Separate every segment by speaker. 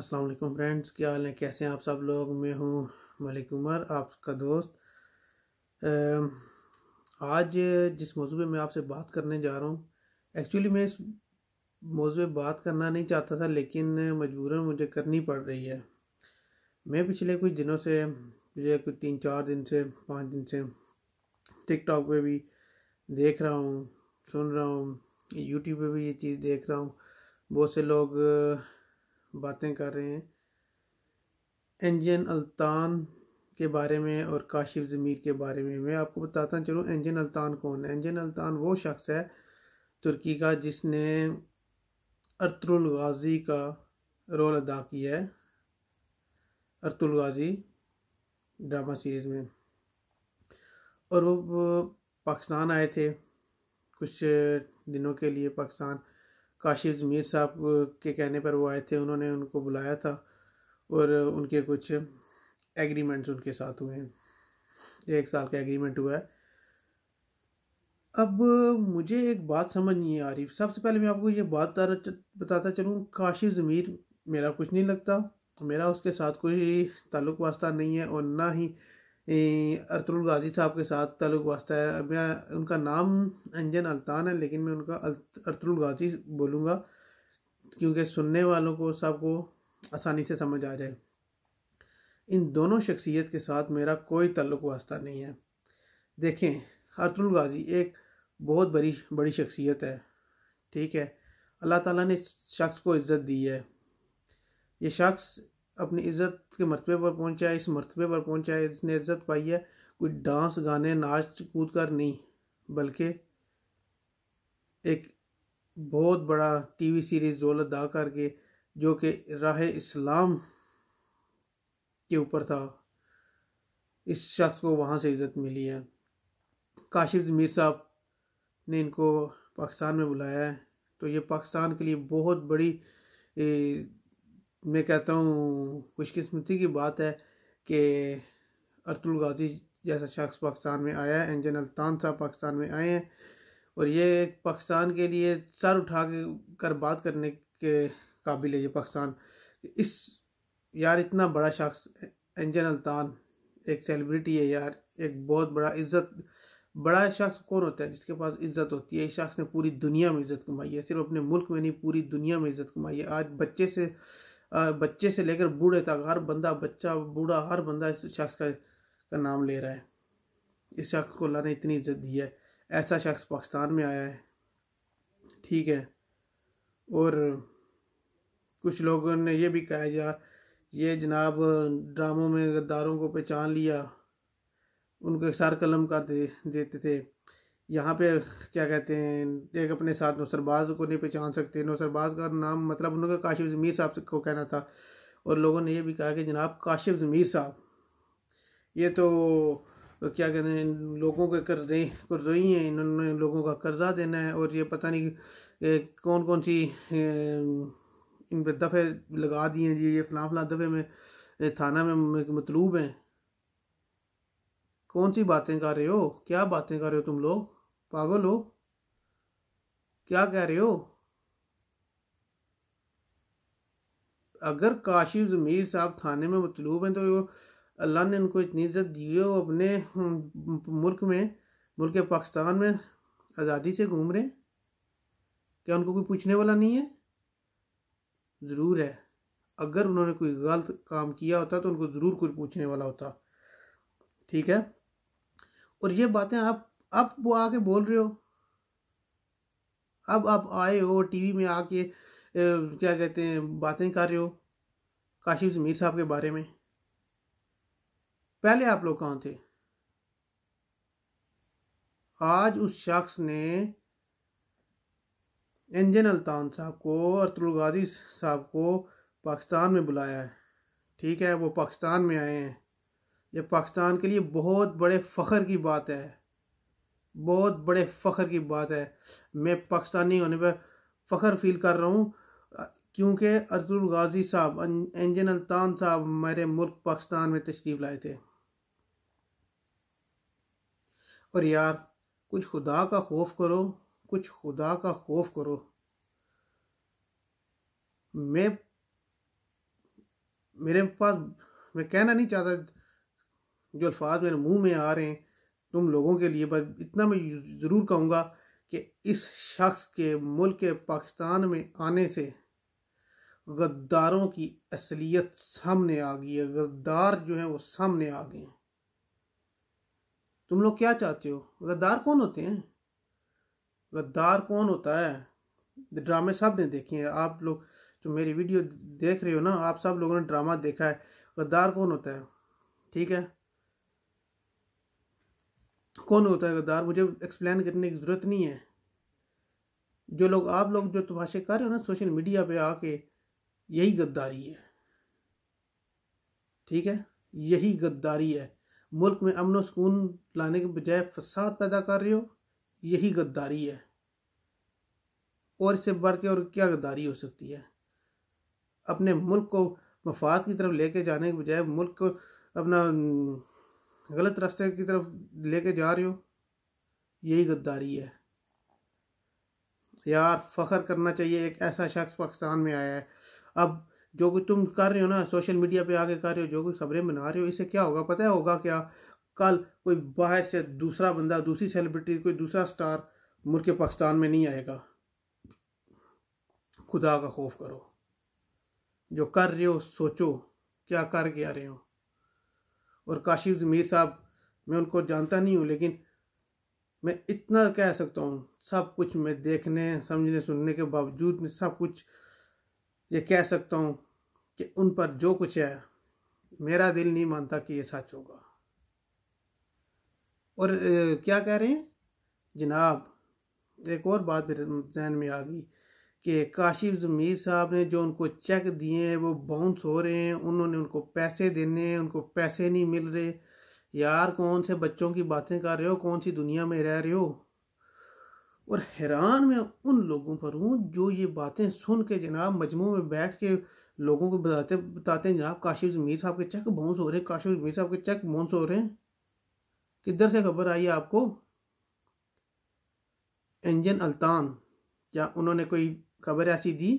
Speaker 1: अस्सलाम वालेकुम फ्रेंड्स क्या हाल है कैसे हैं आप सब लोग मैं हूँ मलिक उमर आपका दोस्त आज जिस मौजू पर मैं आपसे बात करने जा रहा हूँ एक्चुअली मैं इस मौजू पर बात करना नहीं चाहता था लेकिन मजबूरन मुझे करनी पड़ रही है मैं पिछले कुछ दिनों से पिछले कुछ तीन चार दिन से पाँच दिन से टिकटॉक पे भी देख रहा हूँ सुन रहा हूँ यूट्यूब पे भी ये चीज़ देख रहा हूँ बहुत से लोग बातें कर रहे हैं इंजन अल्तान के बारे में और काशिफ ज़मीर के बारे में मैं आपको बताता चलूँ इंजन अल्तान कौन है इंजन अल्तान वो शख्स है तुर्की का जिसने अरतुल गाजी का रोल अदा किया है अरतुल गाजी ड्रामा सीरीज़ में और वो पाकिस्तान आए थे कुछ दिनों के लिए पाकिस्तान काशिफ मीर साहब के कहने पर वो आए थे उन्होंने उनको बुलाया था और उनके कुछ एग्रीमेंट्स उनके साथ हुए हैं एक साल का एग्रीमेंट हुआ है अब मुझे एक बात समझ नहीं आ रही सबसे पहले मैं आपको ये बात बताता चलूँ काशिफ ज़मीर मेरा कुछ नहीं लगता मेरा उसके साथ कोई ताल्लुक वास्ता नहीं है और ना ही अरतुल गाजी साहब के साथ ताल्लुक वास्ता है मैं उनका नाम अंजन अल्तान है लेकिन मैं उनका अरतुल गाजी बोलूँगा क्योंकि सुनने वालों को सबको आसानी से समझ आ जाए इन दोनों शख्सियत के साथ मेरा कोई ताल्लुक वास्ता नहीं है देखें अरतुल गाजी एक बहुत बड़ी बड़ी शख्सियत है ठीक है अल्लाह ताला ने इस शख्स को इज़्ज़त दी है ये शख्स अपनी इज्जत के मरतबे पर पहुंचा है इस मरतबे पर पहुंचा है इसने इज्जत पाई है कोई डांस गाने नाच कूद कर नहीं बल्कि एक बहुत बड़ा टीवी सीरीज़ दौलत दा करके जो कि राह इस्लाम के ऊपर था इस शख्स को वहाँ से इज़्ज़त मिली है काशिफ ज़मीर साहब ने इनको पाकिस्तान में बुलाया है तो ये पाकिस्तान के लिए बहुत बड़ी मैं कहता हूँ खुशकस्मती की बात है कि अरतुल गाजी जैसा शख्स पाकिस्तान में आया है एंजन अल्तान साहब पाकिस्तान में आए हैं और ये पाकिस्तान के लिए सर उठा के कर बात करने के काबिल है ये पाकिस्तान इस यार इतना बड़ा शख्स एंजन अल्तान एक सेलिब्रिटी है यार एक बहुत बड़ा इज्जत बड़ा शख्स कौन होता है जिसके पास इज्जत होती है इस शख्स ने पूरी दुनिया में इज्जत कमाई है सिर्फ अपने मुल्क में नहीं पूरी दुनिया में इज्जत कमाई है आज बच्चे से बच्चे से लेकर बूढ़े तक हर बंदा बच्चा बूढ़ा हर बंदा इस शख्स का, का नाम ले रहा है इस शख्स को अल्लाह ने इतनी इज्जत दी है ऐसा शख्स पाकिस्तान में आया है ठीक है और कुछ लोगों ने यह भी कहा जा ये जनाब ड्रामों में गद्दारों को पहचान लिया उनको सर कलम कर दे देते थे यहाँ पे क्या कहते हैं एक अपने साथ नौसरबाज को नहीं पहचान सकते नौसरबाज का नाम मतलब उनका काशिफ ज़मीर साहब को कहना था और लोगों ने यह भी कहा कि जनाब काशिफ ज़मीर साहब ये तो क्या कहते हैं लोगों के कर्जे कर्जोई हैं इन्होंने लोगों का कर्जा देना है और ये पता नहीं कौन कौन सी इन पर दफ़े लगा दिए हैं जी ये फ़लाँ फला दफ़े में थाना में मतलूब हैं कौन सी बातें कर रहे हो क्या बातें कर रहे हो तुम लोग पागल हो क्या कह रहे हो अगर काशिफ जमीर साहब थाने में मतलूब हैं तो अल्लाह ने उनको इतनी इज्जत दी है वो अपने हम्म, मुल्क में मुल्क पाकिस्तान में आज़ादी से घूम रहे क्या उनको कोई पूछने वाला नहीं है ज़रूर है अगर उन्होंने कोई गलत काम किया होता तो उनको ज़रूर कोई पूछने वाला होता ठीक है और ये बातें आप अब वो आके बोल रहे हो अब आप आए हो टीवी में आके क्या कहते हैं बातें कर रहे हो काशिफ जमीर साहब के बारे में पहले आप लोग कहाँ थे आज उस शख्स ने इंजन अल्तान साहब को और तुलगाजी साहब को पाकिस्तान में बुलाया है ठीक है वो पाकिस्तान में आए हैं ये पाकिस्तान के लिए बहुत बड़े फ़ख्र की बात है बहुत बड़े फ़ख्र की बात है मैं पाकिस्तानी होने पर फ़ख्र फील कर रहा हूँ क्योंकि अरतुल गाजी साहब एंजन अं, अल्तान साहब मेरे मुल्क पाकिस्तान में तशरीफ लाए थे और यार कुछ खुदा का खौफ करो कुछ खुदा का खौफ करो मैं मेरे पास मैं कहना नहीं चाहता जो अल्फाज मेरे मुंह में आ रहे हैं तुम लोगों के लिए बस इतना मैं ज़रूर कहूँगा कि इस शख्स के मुल्क पाकिस्तान में आने से गद्दारों की असलियत सामने आ गई है गद्दार जो है वो सामने आ गए हैं तुम लोग क्या चाहते हो गद्दार कौन होते हैं गद्दार कौन होता है ड्रामे सब ने देखे हैं आप लोग जो मेरी वीडियो देख रहे हो ना आप सब लोगों ने ड्रामा देखा है गद्दार कौन होता है ठीक है कौन होता है गद्दार मुझे एक्सप्लेन करने की ज़रूरत नहीं है जो लोग आप लोग जो तमाशे कर रहे हो ना सोशल मीडिया पे आके यही गद्दारी है ठीक है यही गद्दारी है मुल्क में अमन सुकून लाने के बजाय फसाद पैदा कर रहे हो यही गद्दारी है और इससे बढ़ के और क्या गद्दारी हो सकती है अपने मुल्क को मफाद की तरफ लेके जाने के बजाय मुल्क को अपना गलत रास्ते की तरफ लेके जा रहे हो यही गद्दारी है यार फ़ख्र करना चाहिए एक ऐसा शख्स पाकिस्तान में आया है अब जो कुछ तुम कर रहे हो ना सोशल मीडिया पे आगे कर रहे हो जो कुछ खबरें बना रहे हो इसे क्या होगा पता है होगा क्या कल कोई बाहर से दूसरा बंदा दूसरी सेलिब्रिटी कोई दूसरा स्टार मुल्क पाकिस्तान में नहीं आएगा खुदा का खौफ करो जो कर रहे हो सोचो क्या कर के आ रहे हो और काशिफ ज़मीर साहब मैं उनको जानता नहीं हूँ लेकिन मैं इतना कह सकता हूँ सब कुछ मैं देखने समझने सुनने के बावजूद मैं सब कुछ ये कह सकता हूँ कि उन पर जो कुछ है मेरा दिल नहीं मानता कि ये सच होगा और ए, क्या कह रहे हैं जनाब एक और बात जहन में आ गई कि काशिफ ज़मीर साहब ने जो उनको चेक दिए हैं वो बाउंस हो रहे हैं उन्होंने उनको पैसे देने हैं उनको पैसे नहीं मिल रहे यार कौन से बच्चों की बातें कर रहे हो कौन सी दुनिया में रह रहे हो और हैरान मैं उन लोगों पर हूँ जो ये बातें सुन के जनाब मजमू में बैठ के लोगों को बताते बताते हैं जनाब काशिफ ज़मीर साहब के चेक बाउंस हो रहे हैं काशिफ ज़मीर साहब के चेक बाउंस हो रहे हैं किधर से खबर आई है आपको इंजन अल्तान या उन्होंने कोई खबर ऐसी दी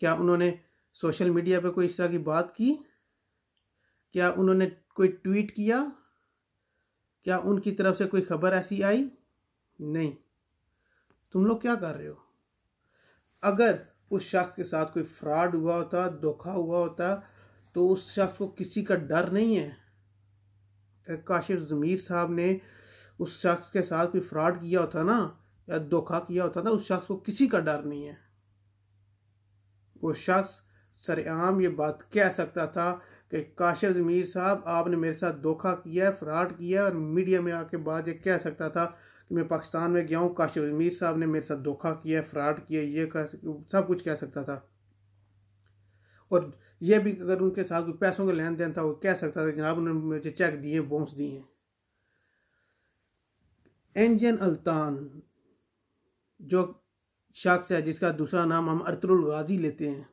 Speaker 1: क्या उन्होंने सोशल मीडिया पे कोई इस तरह की बात की क्या उन्होंने कोई ट्वीट किया क्या उनकी तरफ से कोई खबर ऐसी आई नहीं तुम लोग क्या कर रहे हो अगर उस शख्स के साथ कोई फ्रॉड हुआ होता धोखा हुआ होता तो उस शख्स को किसी का डर नहीं है तो काशिफ ज़मीर साहब ने उस शख्स के साथ कोई फ्रॉड किया होता ना या धोखा किया होता ना उस शख्स को किसी का डर नहीं है वो शख्स सरेआम ये बात कह सकता था कि काशिफ जमीर साहब आपने मेरे साथ धोखा किया है फ्रॉड किया है और मीडिया में आके बाद ये कह सकता था कि मैं पाकिस्तान में गया हूँ काशिफ जमीर साहब ने मेरे साथ धोखा किया है फ्रॉड किया है ये कह सब कुछ कह सकता था और ये भी अगर उनके साथ कोई पैसों का लेन देन था वो कह सकता था जनाब उन्होंने मुझे चेक दिए बोंस दिए एंजन अल्तान जो शख्स है जिसका दूसरा नाम हम अरतरुल गाजी लेते हैं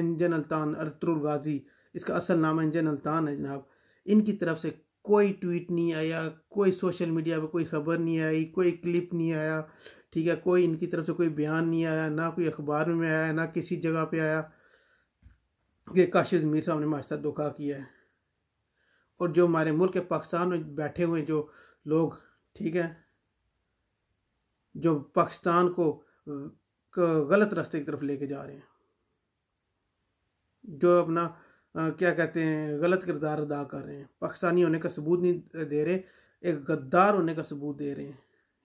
Speaker 1: इंजन अल्तान अरतरुल गाजी इसका असल नाम इंजन अल्तान है जनाब इनकी तरफ से कोई ट्वीट नहीं आया कोई सोशल मीडिया पर कोई खबर नहीं आई कोई क्लिप नहीं आया ठीक है कोई इनकी तरफ से कोई बयान नहीं आया ना कोई अखबार में आया ना किसी जगह पे आया कि काशिज मीर साहब ने हमारे साथ धोखा किया है और जो हमारे मुल्क पाकिस्तान में बैठे हुए जो लोग ठीक है जो पाकिस्तान को गलत रास्ते की तरफ लेके जा रहे हैं जो अपना क्या कहते हैं गलत किरदार अदा कर रहे हैं पाकिस्तानी होने का सबूत नहीं दे रहे एक गद्दार होने का सबूत दे रहे हैं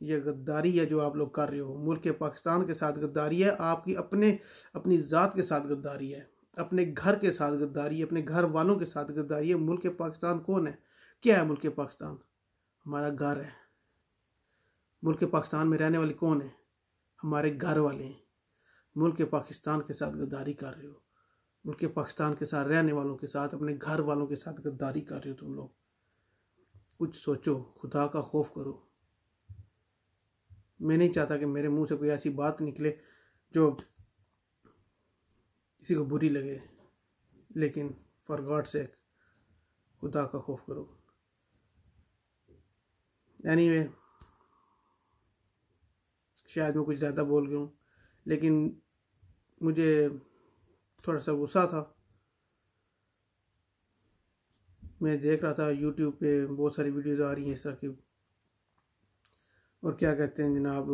Speaker 1: यह गद्दारी है जो आप लोग कर रहे हो मुल्क पाकिस्तान के साथ गद्दारी है आपकी अपने अपनी ज़ात के साथ गद्दारी है अपने घर के साथ गद्दारी है अपने घर वालों के साथ गद्दारी है मुल्क पाकिस्तान कौन है क्या है मुल्क पाकिस्तान हमारा घर है मुल्क पाकिस्तान में रहने वाले कौन हैं हमारे घर वाले हैं मुल्क पाकिस्तान के साथ गद्दारी कर रहे हो मुल्क पाकिस्तान के साथ रहने वालों के साथ अपने घर वालों के साथ गद्दारी कर रहे हो तुम लोग कुछ सोचो खुदा का खौफ करो मैं नहीं चाहता कि मेरे मुंह से कोई ऐसी बात निकले जो किसी को बुरी लगे लेकिन फॉर गॉड से खुदा का खौफ करो एनी anyway, शायद मैं कुछ ज़्यादा बोल गया हूँ लेकिन मुझे थोड़ा सा गुस्सा था मैं देख रहा था यूट्यूब पे बहुत सारी वीडियोस आ रही हैं इस तरह की और क्या कहते हैं जनाब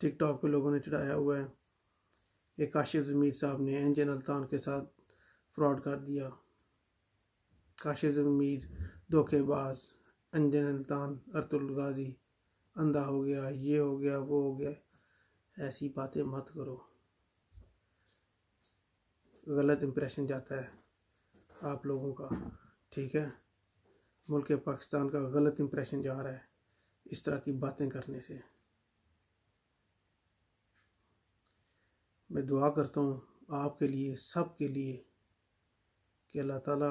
Speaker 1: टिकटॉक पे लोगों ने चढ़ाया हुआ है कि काशिफ जमीर साहब ने एन जे अल्तान के साथ फ्रॉड कर दिया काशिफ जमीर धोखेबाज अंजन अल्तान अरतुल गाजी अंधा हो गया ये हो गया वो हो गया ऐसी बातें मत करो गलत इम्प्रेशन जाता है आप लोगों का ठीक है मुल्क पाकिस्तान का गलत इम्प्रेशन जा रहा है इस तरह की बातें करने से मैं दुआ करता हूँ आपके लिए सब के लिए कि अल्लाह ताला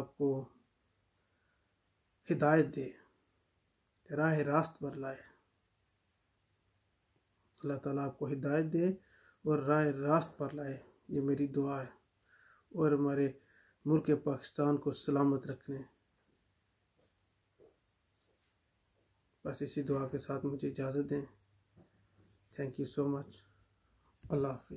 Speaker 1: आपको हिदायत दे राह रास्त पर लाए अल्लाह ताला आपको हिदायत दे और राह रास्त पर लाए ये मेरी दुआ है और हमारे मुल्क पाकिस्तान को सलामत रखने बस इसी दुआ के साथ मुझे इजाज़त दें थैंक यू सो मच अल्लाह हाफि